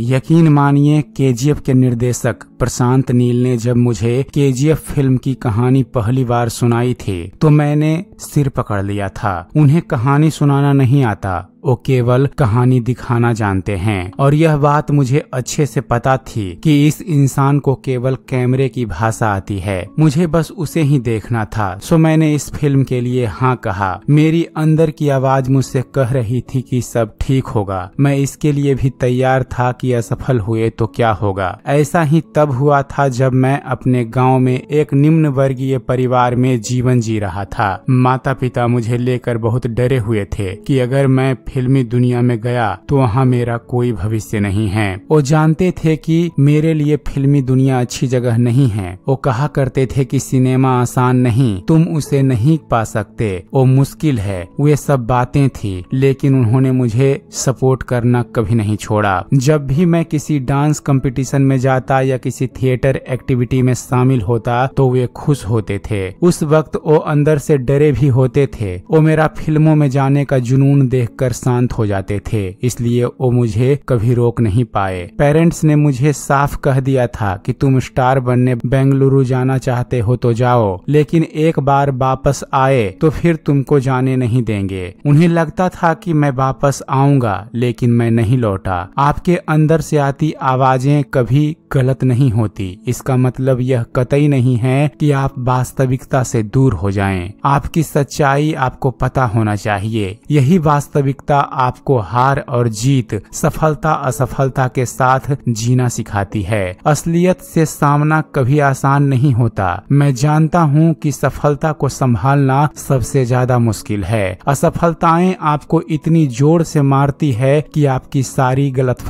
यकीन मानिए केजीएफ के निर्देशक प्रशांत नील ने जब मुझे केजीएफ फिल्म की कहानी पहली बार सुनाई थी तो मैंने सिर पकड़ लिया था उन्हें कहानी सुनाना नहीं आता वो केवल कहानी दिखाना जानते हैं और यह बात मुझे अच्छे से पता थी कि इस इंसान को केवल कैमरे की भाषा आती है मुझे बस उसे ही देखना था सो मैंने इस फिल्म के लिए हाँ कहा मेरी अंदर की आवाज मुझसे कह रही थी कि सब ठीक होगा मैं इसके लिए भी तैयार था कि असफल हुए तो क्या होगा ऐसा ही तब हुआ था जब मैं अपने गांव में एक निम्न वर्गीय परिवार में जीवन जी रहा था माता पिता मुझे लेकर बहुत डरे हुए थे कि अगर मैं फिल्मी दुनिया में गया तो वहाँ मेरा कोई भविष्य नहीं है वो जानते थे कि मेरे लिए फिल्मी दुनिया अच्छी जगह नहीं है वो कहा करते थे कि सिनेमा आसान नहीं तुम उसे नहीं पा सकते वो मुश्किल है वे सब बातें थी लेकिन उन्होंने मुझे सपोर्ट करना कभी नहीं छोड़ा जब भी मैं किसी डांस कंपटीशन में जाता या किसी थिएटर एक्टिविटी में शामिल होता तो वे खुश होते थे उस वक्त वो अंदर से डरे भी होते थे वो मेरा फिल्मों में जाने का जुनून देखकर शांत हो जाते थे इसलिए वो मुझे कभी रोक नहीं पाए पेरेंट्स ने मुझे साफ कह दिया था कि तुम स्टार बनने बेंगलुरु जाना चाहते हो तो जाओ लेकिन एक बार वापस आए तो फिर तुमको जाने नहीं देंगे उन्हें लगता था कि मैं वापस आऊंगा लेकिन मैं नहीं लौटा आपके अंदर से आती आवाजें कभी गलत नहीं होती इसका मतलब यह कतई नहीं है कि आप वास्तविकता से दूर हो जाएं। आपकी सच्चाई आपको पता होना चाहिए यही वास्तविकता प्रतियोगिता आपको हार और जीत सफलता असफलता के साथ जीना सिखाती है असलियत से सामना कभी आसान नहीं होता मैं जानता हूँ कि सफलता को संभालना सबसे ज्यादा मुश्किल है असफलताएं आपको इतनी जोर से मारती है कि आपकी सारी गलत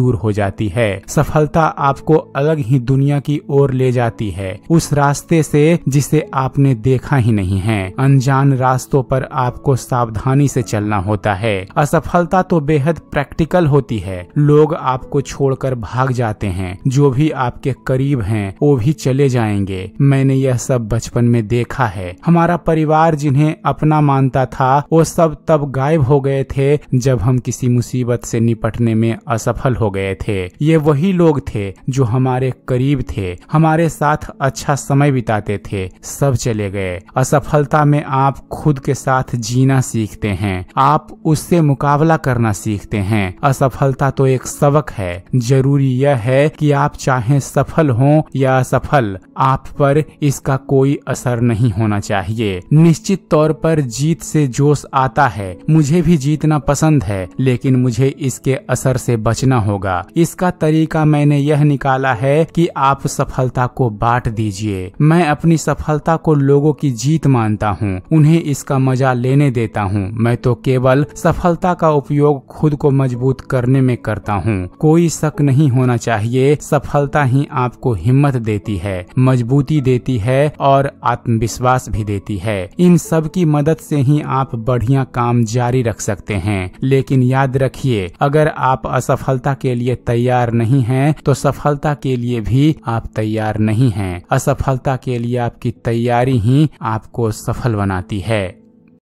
दूर हो जाती है सफलता आपको अलग ही दुनिया की ओर ले जाती है उस रास्ते से जिसे आपने देखा ही नहीं है अनजान रास्तों पर आपको सावधानी से चलना होता होता है असफलता तो बेहद प्रैक्टिकल होती है लोग आपको छोड़कर भाग जाते हैं जो भी आपके करीब हैं वो भी चले जाएंगे मैंने यह सब बचपन में देखा है हमारा परिवार जिन्हें अपना मानता था वो सब तब गायब हो गए थे जब हम किसी मुसीबत से निपटने में असफल हो गए थे ये वही लोग थे जो हमारे करीब थे हमारे साथ अच्छा समय बिताते थे सब चले गए असफलता में आप खुद के साथ जीना सीखते हैं आप उससे मुकाबला करना सीखते हैं असफलता तो एक सबक है जरूरी यह है कि आप चाहे सफल हो या असफल आप पर इसका कोई असर नहीं होना चाहिए निश्चित तौर पर जीत से जोश आता है मुझे भी जीतना पसंद है लेकिन मुझे इसके असर से बचना होगा इसका तरीका मैंने यह निकाला है कि आप सफलता को बांट दीजिए मैं अपनी सफलता को लोगों की जीत मानता हूँ उन्हें इसका मजा लेने देता हूँ मैं तो केवल केवल सफलता का उपयोग खुद को मजबूत करने में करता हूँ कोई शक नहीं होना चाहिए सफलता ही आपको हिम्मत देती है मजबूती देती है और आत्मविश्वास भी देती है इन सब की मदद से ही आप बढ़िया काम जारी रख सकते हैं लेकिन याद रखिए अगर आप असफलता के लिए तैयार नहीं हैं तो सफलता के लिए भी आप तैयार नहीं हैं असफलता के लिए आपकी तैयारी ही आपको सफल बनाती है